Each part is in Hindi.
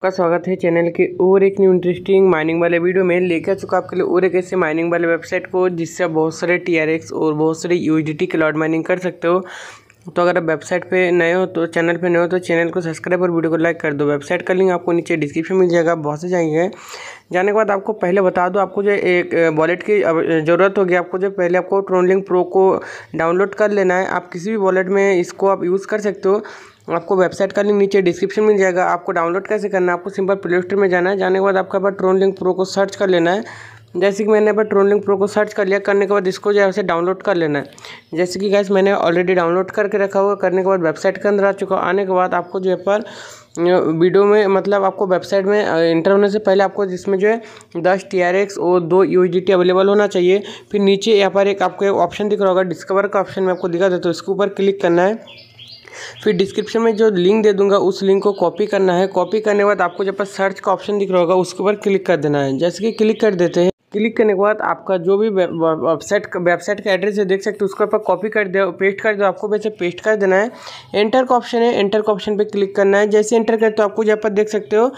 आपका स्वागत है चैनल के और एक न्यू इंटरेस्टिंग माइनिंग वाले वीडियो में लेकर चुका आपके लिए और एक ऐसे माइनिंग वाले वेबसाइट को जिससे आप बहुत सारे टीआरएक्स और बहुत सारे टी क्लाउड माइनिंग कर सकते हो तो अगर आप वेबसाइट पे नए हो तो चैनल पे नए हो तो चैनल को सब्सक्राइब और वीडियो को लाइक कर दो वेबसाइट का लिंक आपको नीचे डिस्क्रिप्शन मिल जाएगा आप बहुत से जाएंगे जाने के बाद आपको पहले बता दो आपको जो एक वॉलेट की ज़रूरत होगी आपको जो पहले आपको ट्रोनलिंग प्रो को डाउनलोड कर लेना है आप किसी भी वॉलेट में इसको आप यूज़ कर सकते हो आपको वेबसाइट का लिंक नीचे डिस्क्रिप्शन मिल जाएगा आपको डाउनलोड कैसे करना है आपको सिंपल प्ले स्टोर में जाना है जाने के बाद आपका पास ट्रोन लिंक प्रो को सर्च कर लेना है जैसे कि मैंने पर ट्रोन लिंक प्रो को सर्च कर लिया करने के बाद इसको जो है उसे डाउनलोड कर लेना है जैसे कि गैस मैंने ऑलरेडी डाउनलोड करके रखा हुआ करने के बाद वेबसाइट के अंदर आ चुका आने के बाद आपको जो है पर वीडियो में मतलब आपको वेबसाइट में इंटर होने से पहले आपको जिसमें जो है दस टी आर एक्स और दो यू अवेलेबल होना चाहिए फिर नीचे यहाँ पर एक आपको ऑप्शन दिख रहा होगा डिस्कवर का ऑप्शन में आपको दिखा देता हूँ इसके ऊपर क्लिक करना है फिर डिस्क्रिप्शन में जो लिंक दे दूंगा उस लिंक को कॉपी करना है कॉपी करने के बाद आपको जब पर सर्च का ऑप्शन दिख रहा होगा उसके ऊपर क्लिक कर देना है जैसे कि क्लिक कर देते हैं क्लिक करने के बाद आपका जो भी वेबसाइट का वेबसाइट का एड्रेस है देख सकते हो उसके ऊपर कॉपी कर दे पेस्ट कर दो आपको वैसे पेस्ट कर देना है एंटर का ऑप्शन है एंटर का ऑप्शन पे क्लिक करना है जैसे एंटर करते हो तो आपको जहाँ पर देख सकते हो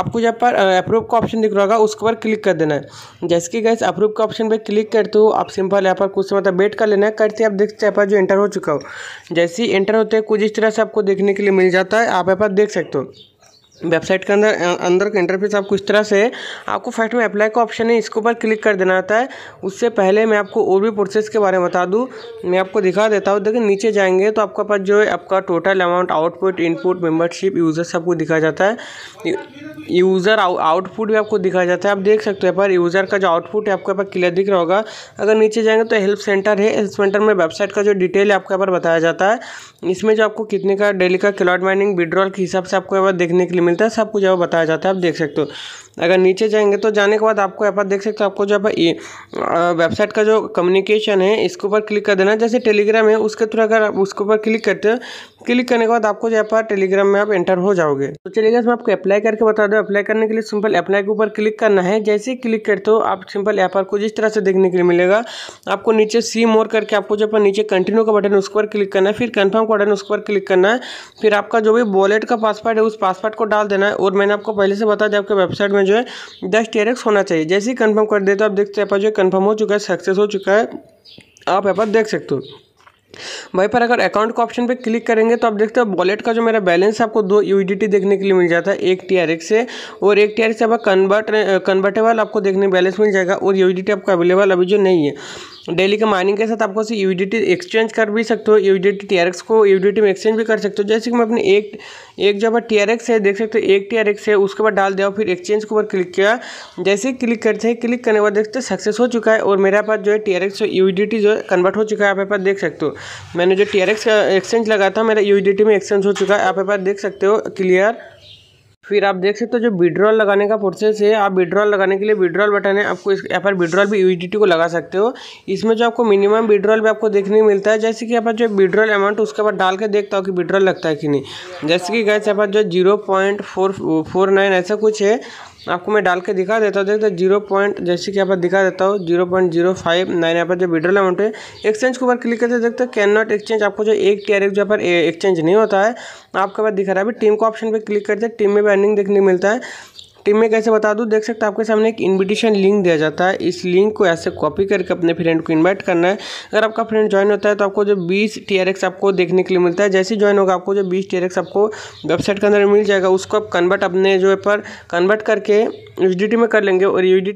आपको जहाँ पर अप्रूव का ऑप्शन दिख रहा होगा उसके ऊपर क्लिक कर देना है जैसे कि गैस अप्रूव का ऑप्शन पर क्लिक करते हो आप सिंपल यहाँ पर कुछ मतलब वेट कर लेना है करते आप देखते यहाँ पर जो एंटर हो चुका हो जैसे ही एंटर होते हैं कुछ इस तरह से आपको देखने के लिए मिल जाता है आप यहाँ पर देख सकते हो वेबसाइट के अंदर अंदर का इंटरफेस आपको इस तरह से है आपको फर्स्ट में अप्लाई का ऑप्शन है इसके ऊपर क्लिक कर देना होता है उससे पहले मैं आपको और भी प्रोसेस के बारे में बता दूँ मैं आपको दिखा देता हूँ देखिए नीचे जाएंगे तो आपका पास जो है आपका total amount output input membership user सबको दिखा जाता है यूज़र आउटपुट भी आपको दिखा जाता है आप देख सकते हो पर यूज़र का जो आउटपुट है आपको यहाँ क्लियर दिख रहा होगा अगर नीचे जाएंगे तो हेल्प सेंटर है हेल्प सेंटर में वेबसाइट का जो डिटेल है आपको यहाँ पर बताया जाता है इसमें जो आपको कितने का डेली का क्लाउड माइनिंग विड्रॉल के हिसाब से आपको यहाँ पर देखने के लिए मिलता है सब कुछ यहाँ बताया जाता है आप देख सकते हो अगर नीचे जाएंगे तो जाने के बाद आपको यहाँ पर देख सकते हो आपको जो है वेबसाइट का जो कम्युनिकेशन है इसके ऊपर क्लिक कर देना जैसे टेलीग्राम है उसके थ्रू अगर आप उसके ऊपर क्लिक करते हो क्लिक करने के बाद आपको जो है टेलीग्राम में आप एंटर हो जाओगे तो चलिएगा इसमें आपको अप्लाई करके बता दो अप्लाई करने के लिए सिंपल अप्लाई के ऊपर क्लिक करना है जैसे ही क्लिक करते हो आप सिंपल यहाँ पर कुछ इस तरह से देखने के लिए मिलेगा आपको नीचे सी मोर करके आपको जो है नीचे कंटिन्यू का बटन उसके ऊपर क्लिक करना है फिर कन्फर्म का बटन उसके ऊपर क्लिक करना है फिर आपका जो भी वॉलेट का पासवर्ड है उस पासवर्ड को डाल देना है और मैंने आपको पहले से बता दिया आपके वेबसाइट में जो है दस टी होना चाहिए जैसे ही कन्फर्म कर देते हो आप देखते हैं जो कन्फर्म हो चुका है सक्सेस हो चुका है आप यहाँ पर देख सकते हो वहीं पर अगर अकाउंट का ऑप्शन पे क्लिक करेंगे तो आप देखते हो वॉलेट का जो मेरा बैलेंस है आपको दो यूडीटी देखने के लिए मिल जाता है एक टी से और एक T R X convert convertible आपको देखने बैलेंस मिल जाएगा और यूडीटी आपका अवेलेबल अभी जो नहीं है डेली के माइनिंग के साथ आपको यूडीटी एक्सचेंज कर भी सकते हो यूडीटी टीआरएक्स को यूडीटी में एक्सचेंज भी कर सकते हो जैसे कि मैं अपने एक एक जो है टीआरएक्स है देख सकते हो एक टीआरएक्स है उसके बाद डाल दिया फिर एक्सचेंज के ऊपर क्लिक किया जैसे क्लिक करते हैं क्लिक करने के बाद देखते सक्सेस हो चुका है और मेरे पास जो है टीआरएक्स यूडीटी जो है कन्वर्ट हो चुका है आपके पास देख सकते हो मैंने जो टीआरएक्स का एक्सचेंज लगा था मेरा यूडीटी में एक्सचेंज हो चुका है आपके पास देख सकते हो क्लियर फिर आप देख सकते हो जो विड्रॉल लगाने का प्रोसेस है आप विड्रॉल लगाने के लिए विड्रॉल बटन है आपको इस यहाँ पर विड्रॉल भी यूडीटी को लगा सकते हो इसमें जो आपको मिनिमम विड्रॉल भी आपको देखने मिलता है जैसे कि यहाँ पर जो विड्रॉल अमाउंट उसके बाद डाल के देखता हो कि विड्रॉल लगता है कि नहीं जैसे कि गैस यहाँ पर जो zero point four four nine ऐसा कुछ है आपको मैं डाल के दिखा देता हूँ देखते जीरो पॉइंट जैसे कि यहाँ पर दिखा देता हूँ zero point zero five nine यहाँ पर जो विड्रॉल अमाउंट है एक्सचेंज के ऊपर क्लिक करते देखते कैन नॉट एक्सचेंज आपको जो एक टी आर एक्स पर एक्सचेंज नहीं होता है आपके पास दिखा रहा है अभी टीम को ऑप्शन पर क्लिक करते हैं टीम में भी अर्निंग देखने मिलता है टीम में कैसे बता दूँ देख सकते हैं आपके सामने एक इन्विटेशन लिंक दिया जाता है इस लिंक को ऐसे कॉपी करके अपने फ्रेंड को इन्वाइट करना है अगर आपका फ्रेंड ज्वाइन होता है तो आपको जो बीस टी आपको देखने के लिए मिलता है जैसे ज्वाइन होगा आपको जो बीस टी आपको वेबसाइट के अंदर मिल जाएगा उसको आप कन्वर्ट अपने जो पर कन्वर्ट करके यू में कर लेंगे और यू